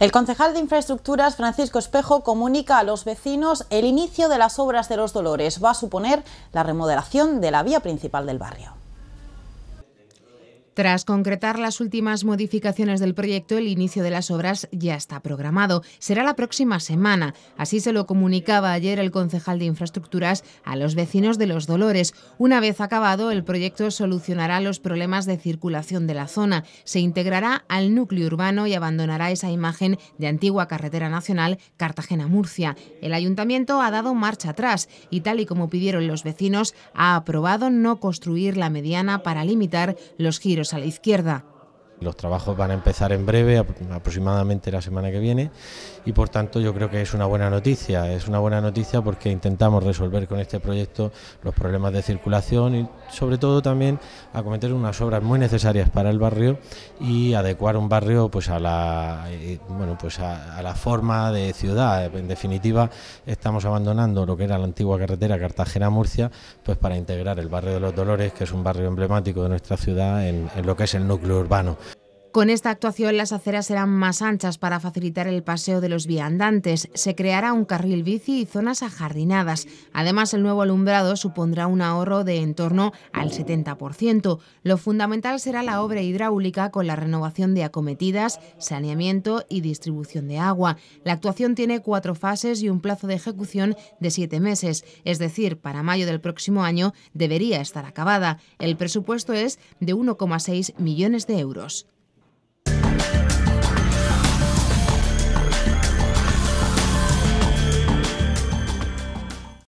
El concejal de Infraestructuras, Francisco Espejo, comunica a los vecinos el inicio de las obras de los Dolores. Va a suponer la remodelación de la vía principal del barrio. Tras concretar las últimas modificaciones del proyecto, el inicio de las obras ya está programado. Será la próxima semana. Así se lo comunicaba ayer el concejal de Infraestructuras a los vecinos de Los Dolores. Una vez acabado, el proyecto solucionará los problemas de circulación de la zona, se integrará al núcleo urbano y abandonará esa imagen de antigua carretera nacional Cartagena-Murcia. El ayuntamiento ha dado marcha atrás y, tal y como pidieron los vecinos, ha aprobado no construir la mediana para limitar los giros a la izquierda los trabajos van a empezar en breve, aproximadamente la semana que viene, y por tanto yo creo que es una buena noticia. Es una buena noticia porque intentamos resolver con este proyecto los problemas de circulación y sobre todo también acometer unas obras muy necesarias para el barrio y adecuar un barrio pues a la eh, pues a, la forma de ciudad. En definitiva, estamos abandonando lo que era la antigua carretera Cartagena-Murcia, pues para integrar el barrio de los Dolores, que es un barrio emblemático de nuestra ciudad, en lo que es el núcleo urbano. Con esta actuación las aceras serán más anchas para facilitar el paseo de los viandantes. Se creará un carril bici y zonas ajardinadas. Además, el nuevo alumbrado supondrá un ahorro de en torno al 70%. Lo fundamental será la obra hidráulica con la renovación de acometidas, saneamiento y distribución de agua. La actuación tiene cuatro fases y un plazo de ejecución de siete meses, es decir, para mayo del próximo año debería estar acabada. El presupuesto es de 1,6 millones de euros.